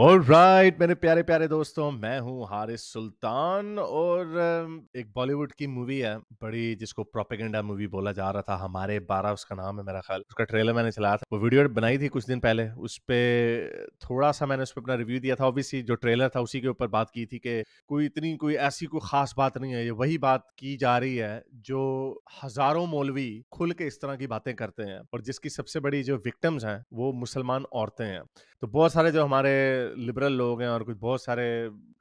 और राइट मेरे प्यारे प्यारे दोस्तों मैं हूं हारिस सुल्तान और एक बॉलीवुड की मूवी है बड़ी जिसको प्रोपेगेंडा मूवी बोला जा रहा था हमारे बारह उसका नाम है मेरा ख्याल उसका ट्रेलर मैंने चलाया था वो वीडियो बनाई थी कुछ दिन पहले उस पर थोड़ा सा मैंने उस पर अपना रिव्यू दिया था ऑब्वियसली जो ट्रेलर था उसी के ऊपर बात की थी कि कोई इतनी कोई ऐसी कोई खास बात नहीं है ये वही बात की जा रही है जो हजारों मौलवी खुल के इस तरह की बातें करते हैं और जिसकी सबसे बड़ी जो विक्टम्स हैं वो मुसलमान औरतें हैं तो बहुत सारे जो हमारे लिबरल लोग हैं और कुछ बहुत सारे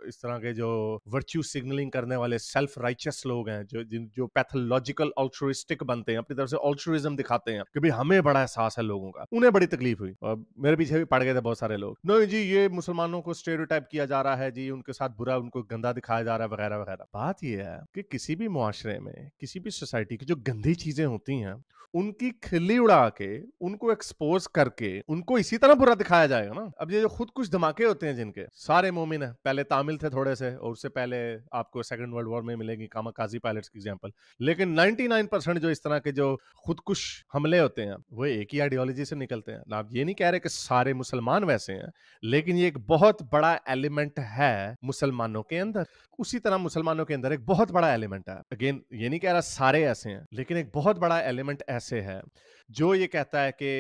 इस तरह के जो वर्च्यू सिग्नलिंग करने वाले सेल्फ राइचियस लोग हैं जो जिन जो पैथोलॉजिकल ऑल्ट्रोइस्टिक बनते हैं अपनी तरफ से ऑल्ट्रोइज्म दिखाते हैं क्योंकि हमें बड़ा एहसास है लोगों का उन्हें बड़ी तकलीफ हुई और मेरे पीछे भी पड़ गए थे बहुत सारे लोग नहीं जी ये मुसलमानों को स्टेरियोटाइप किया जा रहा है जी उनके साथ बुरा उनको गंदा दिखाया जा रहा है वगैरह वगैरह बात यह है कि किसी भी मुआरे में किसी भी सोसाइटी की जो गंदी चीजें होती हैं उनकी खिल्ली उड़ा के उनको एक्सपोज करके उनको इसी तरह बुरा दिखाया जाएगा ना अब ये जो खुद कुछ दिमाग वाक़े होते हैं जिनके सारे मोमिन है पहले तामिल थे थोड़े से और उससे पहले आपको सेकंड वर्ल्ड वॉर में मिलेंगी कामाकाजी पायलट की एग्जाम्पल लेकिन नाइनटी जो इस तरह के जो खुदकुश हमले होते हैं वो एक ही आइडियोलॉजी से निकलते हैं आप ये नहीं कह रहे कि सारे मुसलमान वैसे हैं लेकिन ये एक बहुत बड़ा एलिमेंट है मुसलमानों के अंदर उसी तरह मुसलमानों के अंदर एक बहुत बड़ा एलिमेंट है अगेन ये नहीं कह रहा सारे ऐसे हैं लेकिन एक बहुत बड़ा एलिमेंट ऐसे है जो ये कहता है कि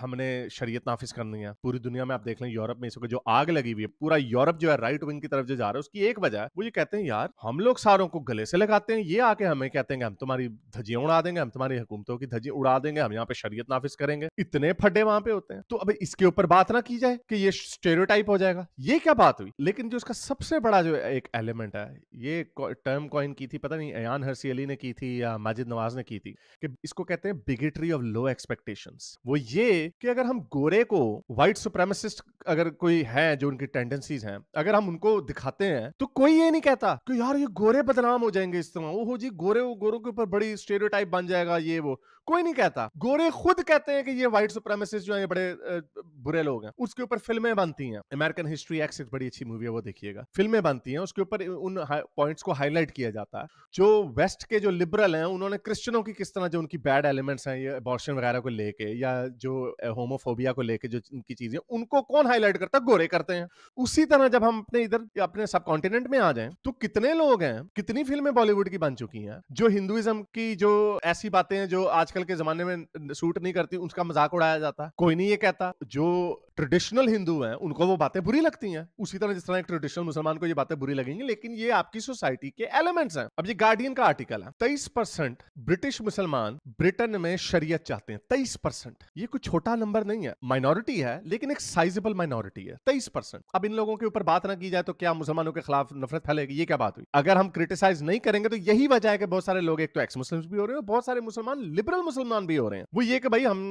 हमने शरीयत नाफिज करनी है पूरी दुनिया में आप देख लें यूरोप में इसको जो आग लगी हुई है पूरा यूरोप जो है राइट विंग की तरफ जो जा रहा है उसकी एक वजह वो ये कहते हैं यार हम लोग सारों को गले से लगाते हैं ये आके हमें कहते हैं हम तुम्हारी धजियां उड़ा देंगे हम तुम्हारी हुकूमतों की धजी उड़ा देंगे हम यहाँ पे शरीयत नाफिज करेंगे इतने फड्डे वहां पे होते हैं तो अब इसके ऊपर बात ना की जाए कि ये स्टेरियोटाइप हो जाएगा ये क्या बात हुई लेकिन जो इसका सबसे बड़ा जो एक एलिमेंट है ये टर्म कॉइन की थी पता नहीं अयान हर्सी अली ने की थी या माजिद नवाज ने की थी कि इसको कहते हैं बिगेटरी ऑफ लो एक्सपेक्टेशन वो ये कि अगर हम गोरे को व्हाइट सुप्रेमसिस्ट अगर कोई है जो उनकी टेंडेंसीज हैं अगर हम उनको दिखाते हैं तो कोई ये नहीं कहता कि यार ये गोरे बदनाम हो जाएंगे इस तरह ओहो जी गोरे वो गोरों के ऊपर बड़ी स्टेरियोटाइप बन जाएगा ये वो कोई नहीं कहता गोरे खुद कहते हैं कि ये व्हाइट सुप्रेमसिस्ट जो है ये बड़े बुरे लोग हैं उसके ऊपर फिल्में बनती हैं अमेरिकन हिस्ट्री एक्स एक बड़ी अच्छी मूवी है वो देखिएगा फिल्में बनती हैं उसके ऊपर उन पॉइंट्स को हाईलाइट किया जाता है जो वेस्ट के जो लिबरल हैं उन्होंने क्रिश्चनों की किस तरह जो उनकी बैड एलिमेंट्स हैं ये अबॉर्शन वगैरह को लेके या जो होमोफोबिया को लेके जो उनकी चीजें उनको कौन हाईलाइट करता है गोरे करते हैं उसी तरह जब हम अपने इधर अपने सब कॉन्टिनेंट में आ जाए तो कितने लोग हैं कितनी फिल्में बॉलीवुड की बन चुकी हैं जो हिंदुइज्म की जो ऐसी बातें हैं जो आजकल के जमाने में सूट नहीं करती उसका मजाक उड़ाया जाता कोई नहीं ये कहता जो ट्रेडिशनल हिंदू हैं उनको वो बातें बुरी लगती हैं उसी तरह जिस तरह एक ट्रेडिशनल मुसलमान को ये बातें बुरी लगेंगी लेकिन ये आपकी सोसाइटी के एलिमेंट्स हैं अब ये गार्डियन का आर्टिकल है तेईस परसेंट ब्रिटिश मुसलमान ब्रिटेन में शरीयत चाहते हैं तेईस परसेंट ये कुछ छोटा छोटा नंबर नहीं है माइनॉरिटी है लेकिन एक साइजेबल माइनॉरिटी है तेईस परसेंट अब इन लोगों के ऊपर बात ना की जाए तो क्या मुसलमानों के खिलाफ नफरत फैलेगी ये क्या बात हुई अगर हम क्रिटिसाइज नहीं करेंगे तो यही वजह है कि बहुत सारे लोग एक तो एक्स मुस्लिम भी हो रहे हैं बहुत सारे मुसलमान लिबरल मुसलमान भी हो रहे हैं वो ये कि भाई हम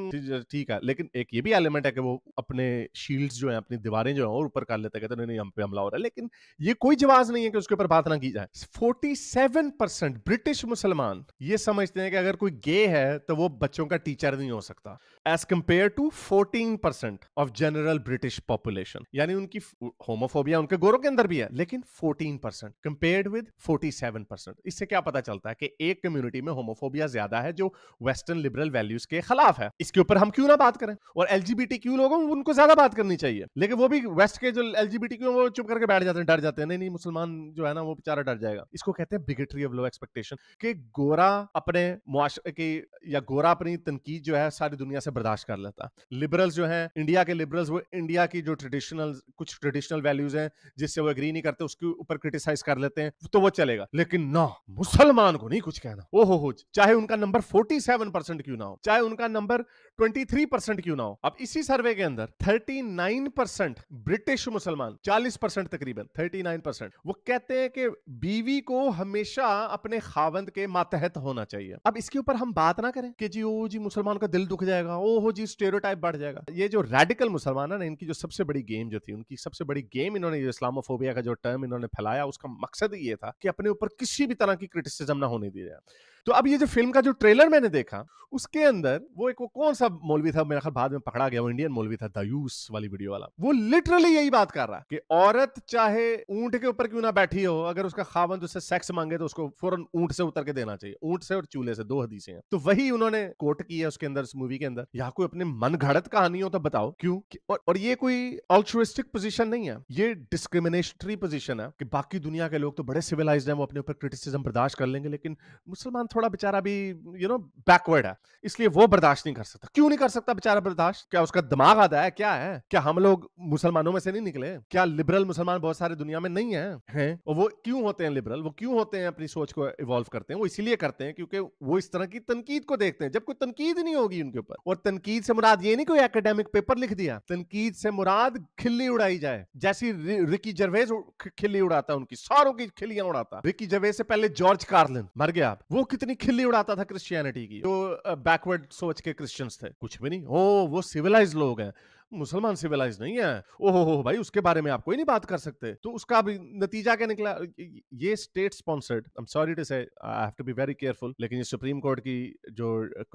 ठीक है लेकिन एक ये भी एलिमेंट है कि वो अपने शील्ड्स जो है अपनी दीवारें जो है और ऊपर कर लेते कहते नहीं हम पे हमला हो रहा है लेकिन ये कोई जवाब नहीं है कि उसके ऊपर बात ना की जाए फोर्टी ब्रिटिश मुसलमान ये समझते हैं कि अगर कोई गे है तो वो बच्चों का टीचर नहीं हो सकता as compare compare to 14 percent of general British population यानी उनकी होमोफोबिया उनके गोरों के अंदर भी है लेकिन 14 परसेंट कंपेयर विद 47 परसेंट इससे क्या पता चलता है कि एक कम्युनिटी में होमोफोबिया ज्यादा है जो वेस्टर्न लिबरल वैल्यूज के खिलाफ है इसके ऊपर हम क्यों ना बात करें और एलजीबीटी क्यू लोगों उनको ज्यादा बात करनी चाहिए लेकिन वो भी वेस्ट के जो एलजीबीटी क्यू वो चुप करके बैठ जाते हैं डर जाते हैं नहीं नहीं मुसलमान जो है ना वो बेचारा डर जाएगा इसको कहते हैं बिगेटरी ऑफ लो एक्सपेक्टेशन के गोरा अपने मुआशरे की या गोरा अपनी तनकीद जो है सारी दुनिया से बर्दाश्त कर ले जाता लिबरल्स जो हैं इंडिया के लिबरल्स वो इंडिया की जो ट्रेडिशनल कुछ ट्रेडिशनल वैल्यूज हैं जिससे वो एग्री नहीं करते उसके ऊपर क्रिटिसाइज कर लेते हैं तो वो चलेगा लेकिन ना मुसलमान को नहीं कुछ कहना ओ हो चाहे उनका नंबर फोर्टी क्यों ना हो चाहे उनका नंबर ट्वेंटी क्यों ना हो अब इसी सर्वे के अंदर थर्टी ब्रिटिश मुसलमान चालीस तकरीबन थर्टी वो कहते हैं कि बीवी को हमेशा अपने खावंद के मातहत होना चाहिए अब इसके ऊपर हम बात ना करें कि जी ओ जी मुसलमान का दिल दुख जाएगा ओ हो जी स्टेरियोटाइप बढ़ जाएगा ये जो रेडिकल मुसलमान है ना इनकी जो सबसे बड़ी गेम जो थी उनकी सबसे बड़ी गेम इन्होंने जो इस्लामोफोबिया का जो टर्म इन्होंने फैलाया उसका मकसद ही ये था कि अपने ऊपर किसी भी तरह की क्रिटिसिज्म ना होने दिया जाए तो अब ये जो फिल्म का जो ट्रेलर मैंने देखा उसके अंदर वो एक वो कौन सा मौलवी था मेरा ख्याल बाद में पकड़ा गया वो इंडियन मौलवी था दयूस वाली वीडियो वाला वो लिटरली यही बात कर रहा है कि औरत चाहे ऊंट के ऊपर क्यों ना बैठी हो अगर उसका खावन उससे सेक्स मांगे तो उसको फौरन ऊंट से उतर के देना चाहिए ऊंट से और चूल्हे से दो हदीसें हैं तो वही उन्होंने कोट की है उसके अंदर उस मूवी के अंदर या कोई अपने इतने मन घड़त हो तो बताओ क्यों और, और ये कोई ऑल्ट्रुइस्टिक पोजीशन नहीं है ये डिस्क्रिमिनेटरी पोजीशन है कि बाकी दुनिया के लोग तो बड़े सिविलाइज्ड हैं वो अपने ऊपर क्रिटिसिज्म बर्दाश्त कर लेंगे लेकिन मुसलमान थोड़ा बेचारा भी यू नो बैकवर्ड है इसलिए वो बर्दाश्त नहीं कर सकता क्यों नहीं कर सकता बेचारा बर्दाश्त क्या उसका दिमाग आता है क्या है क्या हम लोग मुसलमानों में से नहीं निकले क्या लिबरल मुसलमान बहुत सारे दुनिया में नहीं है, है? और वो क्यों होते हैं लिबरल वो क्यों होते हैं अपनी सोच को इवॉल्व करते हैं वो इसीलिए करते हैं क्योंकि वो इस तरह की तनकीद को देखते हैं जब कोई तनकीद नहीं होगी उनके ऊपर और तनकीद से से मुराद ये नहीं कोई एकेडमिक पेपर लिख दिया तनकीद से मुराद खिल्ली उड़ाई जाए जैसी रिकी जर्वेज खिल्ली उड़ाता उनकी सारों की खिल्लियां उड़ाता रिकी जर्वेज से पहले जॉर्ज कार्लिन मर गया वो कितनी खिल्ली उड़ाता था क्रिश्चियनिटी की जो बैकवर्ड सोच के क्रिश्चियंस थे कुछ भी नहीं ओ वो सिविलाइज लोग हैं मुसलमान सिविलाइज नहीं है ओहो हो भाई उसके बारे में आप कोई नहीं बात कर सकते तो उसका भी नतीजा क्या निकला ये state sponsored I am sorry to say I have to be very careful लेकिन ये सुप्रीम कोर्ट की जो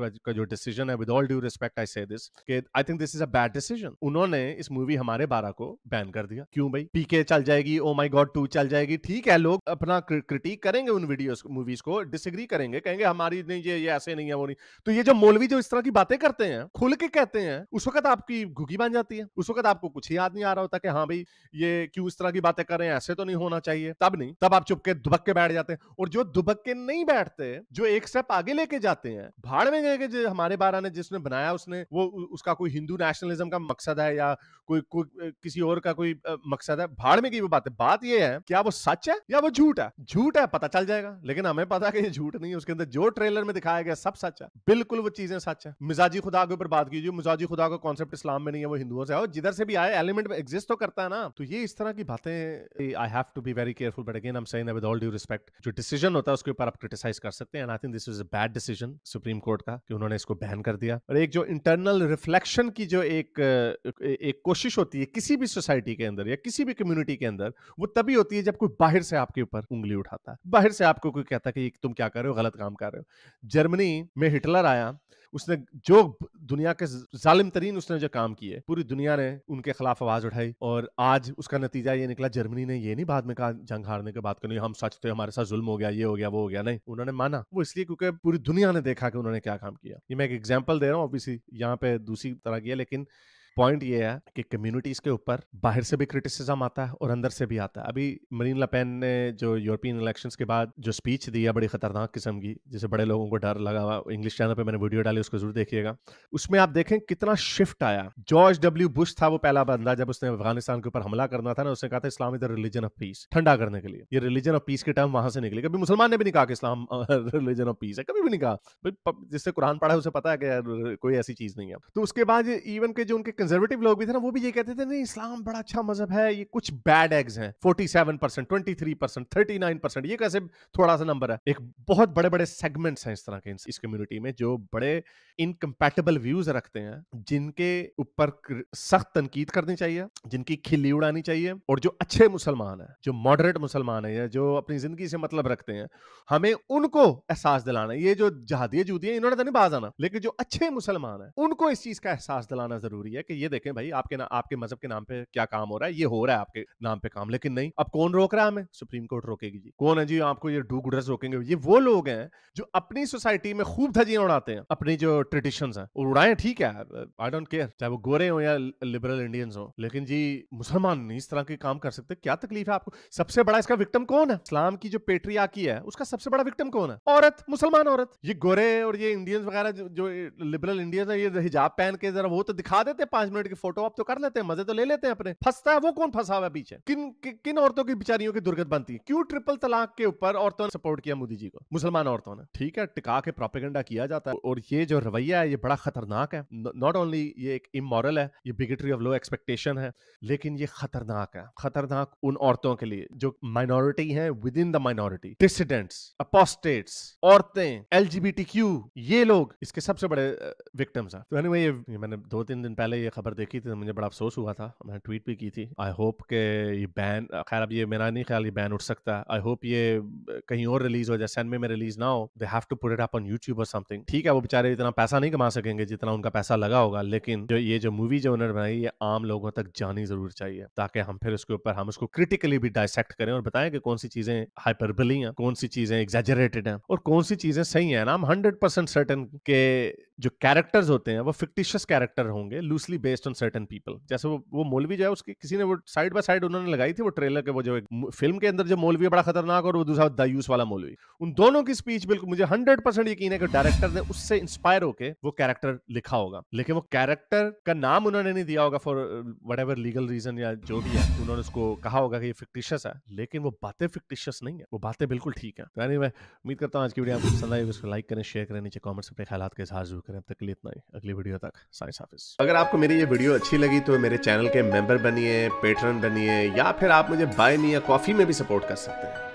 का जो डिसीजन है with all due respect I say this के I think this is a bad decision उन्होंने इस मूवी हमारे बारा को बैन कर दिया क्यों भाई पीके चल जाएगी ओ माई गॉड टू चल जाएगी ठीक है लोग अपना क्रिटिक करेंगे उन वीडियोस मूवीज को डिसग्री करेंगे कहेंगे हमारी नहीं ये ऐसे नहीं है वो नहीं तो ये जो मौलवी जो इस तरह की बातें करते हैं खुल के कहते हैं उस वक्त आपकी घुगी जान जाती है उस वक्त आपको कुछ ही याद नहीं आ रहा होता कि हाँ भाई ये क्यों इस तरह की बातें कर रहे हैं ऐसे तो नहीं होना चाहिए तब नहीं तब आप चुपके दुबक के बैठ जाते हैं और जो दुबक के नहीं बैठते जो एक स्टेप आगे लेके जाते हैं भाड़ में गए हमारे बारा ने जिसने बनाया उसने वो उसका कोई हिंदू नेशनलिज्म का मकसद है या कोई, कोई किसी और का कोई मकसद है भाड़ में की वो बात है बात ये है क्या वो सच है या वो झूठ है झूठ है पता चल जाएगा लेकिन हमें पता कि ये झूठ नहीं है उसके अंदर जो ट्रेलर में दिखाया गया सब सच है बिल्कुल वो चीजें सच है मिजाजी खुदा के ऊपर बात कीजिए मिजाजी खुदा का कॉन्सेप्ट इस्लाम में नहीं है वो हिंदुओं से आओ जिधर से भी आए एलिमेंट एग्जिस्ट तो करता है ना तो ये इस तरह की बातें I have to be very careful but again I am with all due respect जो डिसीजन होता है उसके ऊपर आप क्रिटिसाइज कर सकते हैं and I think this is a bad decision supreme court का कि उन्होंने इसको बैन कर दिया और एक जो इंटरनल रिफ्लेक्शन की जो एक एक कोशिश होती है किसी भी सोसाइटी के अंदर या किसी भी कम्युनिटी के अंदर वो तभी होती है जब कोई बाहर से आपके ऊपर उंगली उठाता है बाहर से आपको कोई कहता है कि तुम क्या कर रहे हो गलत काम कर रहे हो जर्मनी में हिटलर आया उसने जो दुनिया के जालिम तरीन उसने जो काम किए पूरी दुनिया ने उनके खिलाफ आवाज उठाई और आज उसका नतीजा ये निकला जर्मनी ने ये नहीं बाद में कहा जंग हारने के बाद हम सच थे हमारे साथ जुल्म हो गया ये हो गया वो हो गया नहीं उन्होंने माना वो इसलिए क्योंकि पूरी दुनिया ने देखा कि उन्होंने क्या काम किया ये मैं एक एग्जाम्पल दे रहा हूँ यहाँ पे दूसरी तरह की है लेकिन पॉइंट ये है कि कम्युनिटीज के ऊपर बाहर से भी क्रिटिसिज्म आता है और अंदर से भी आता है अभी मरीन लपेन ने जो यूरोपियन इलेक्शंस के बाद जो स्पीच दी है बड़ी खतरनाक किस्म की जिसे बड़े लोगों को डर लगा हुआ इंग्लिश चैनल पर मैंने वीडियो डाली उसको जरूर देखिएगा उसमें आप देखें कितना शिफ्ट आया जॉर्ज डब्ल्यू बुश था वो पहला बंदा जब उसने अफगानिस्तान के ऊपर हमला करना था ना उसने कहा था Islam is the religion of peace ठंडा करने के लिए ये रिलीजन ऑफ पीस के टर्म वहां से निकले कभी मुसलमान ने भी नहीं कहा कि इस्लाम रिलीजन ऑफ पीस है कभी भी नहीं कहा जिससे कुरान पढ़ा है उसे पता है कि कोई ऐसी चीज नहीं है तो उसके बाद इवन के जो उनके कंजर्वेटिव लोग भी थे ना वो भी ये कहते थे नहीं इस्लाम बड़ा अच्छा मजहब है ये कुछ बैड एग्स हैं 47 percent twenty three percent thirty nine percent ये कैसे थोड़ा सा नंबर है एक बहुत बड़े बड़े सेगमेंट्स हैं इस तरह के इस कम्युनिटी में जो बड़े इनकम्पेटेबल व्यूज रखते हैं जिनके ऊपर सख्त तनकीद करनी चाहिए जिनकी खिली उड़ानी चाहिए और जो अच्छे मुसलमान हैं जो मॉडरेट मुसलमान है या जो अपनी जिंदगी से मतलब रखते हैं हमें उनको एहसास दिलाना ये जो जहादिया जूदी है इन्होंने तो नहीं बाज आना लेकिन जो अच्छे मुसलमान हैं उनको इस चीज का एहसास दिलाना जरूरी है कि ये देखें भाई आपके ना आपके मजहब के नाम पे क्या काम हो रहा है ये हो रहा है आपके नाम पे काम लेकिन नहीं अब कौन रोक रहा है हमें सुप्रीम कोर्ट रोकेगी जी कौन है जी आपको ये डू गुडर्स रोकेंगे ये वो लोग हैं जो अपनी सोसाइटी में खूब धजियां उड़ाते हैं अपनी जो ट्रेडिशन है उड़ाए ठीक है आई डोंट केयर चाहे वो गोरे हो या लिबरल इंडियंस हो लेकिन जी मुसलमान नहीं इस तरह के काम कर सकते क्या तकलीफ है आपको सबसे बड़ा इसका विक्टम कौन है इस्लाम की जो पेट्रिया की है उसका सबसे बड़ा विक्टम कौन है औरत मुसलमान औरत ये गोरे और ये इंडियंस वगैरह जो, जो लिबरल इंडियंस है ये हिजाब पहन के जरा वो तो दिखा देते पांच मिनट की फोटो आप तो कर लेते हैं मजे तो ले लेते हैं अपने फंसता है वो कौन फंसा हुआ पीछे किन कि, किन औरतों की बिचारियों की दुर्गत बनती है क्यों ट्रिपल तलाक के ऊपर औरतों ने सपोर्ट किया मोदी जी को मुसलमान औरतों ने ठीक है टिका के प्रोपेगेंडा किया जाता है और ये जो रवैया है ये बड़ा खतरनाक है नॉट ओनली ये एक इमोरल है ये बिगेटरी ऑफ लो एक्सपेक्टेशन है लेकिन ये खतरनाक है खतरनाक उन औरतों के लिए जो माइनॉरिटी है within the minority dissidents apostates औरतें एल ये लोग इसके सबसे बड़े विक्टम्स हैं तो anyway, ये मैंने दो तीन दिन पहले ये ये खबर देखी थी तो मुझे बड़ा अफसोस हुआ था मैंने ट्वीट भी की थी आई होप के ये बैन खैर अब ये मेरा नहीं ख्याल ये बैन उठ सकता आई होप ये कहीं और रिलीज हो जाए सैनमे में रिलीज ना हो they have to put it up on YouTube और समथिंग ठीक है वो बेचारे इतना पैसा नहीं कमा सकेंगे जितना उनका पैसा लगा होगा लेकिन जो ये जो मूवी जो उन्होंने बनाई ये आम लोगों तक जानी जरूर चाहिए ताकि हम फिर उसके ऊपर हम उसको क्रिटिकली भी डायसेक्ट करें और बताएं कि कौन सी चीजें हाइपरबली हैं कौन सी चीजें एग्जेजरेटेड हैं और कौन सी चीजें सही हैं ना हम हंड्रेड परसेंट सर्टन के जो कैरेक्टर्स होते हैं वो फिक्टिशियस कैरेक्टर होंगे loosely based on certain people जैसे वो वो मौलवी जो है उसकी किसी ने वो साइड बाय साइड उन्होंने लगाई थी वो ट्रेलर के वो जो फिल्म के अंदर जो मौलवी है बड़ा खतरनाक और वो दूसरा दायूस वाला मौलवी उन दोनों की स्पीच बिल्कुल मुझे हंड्रेड परसेंट यकीन है कि डायरेक्टर ने उससे इंस्पायर होकर वो कैरेक्टर लिखा होगा लेकिन वो कैरेक्टर का नाम उन्होंने नहीं दिया होगा for whatever legal reason या जो भी है उन्होंने उसको कहा होगा कि ये फिक्टिशियस है लेकिन वो बातें फिक्टिशियस नहीं है वो बातें बिल्कुल ठीक है तो मैं उम्मीद करता हूँ आज की वीडियो आपको पसंद आई उसको लाइक करें शेयर करें नीचे कॉमेंट्स अपने ख्याल के साथ जरूर करें अब तक लिए इतना ही अगली वीडियो तक साइंस ऑफिस अगर आपको मेरी ये वीडियो अच्छी लगी तो मेरे चैनल के मेंबर बनिए पेटर्न बनिए या फिर आप मुझे बाय मी या कॉफी में भी सपोर्ट कर सकते हैं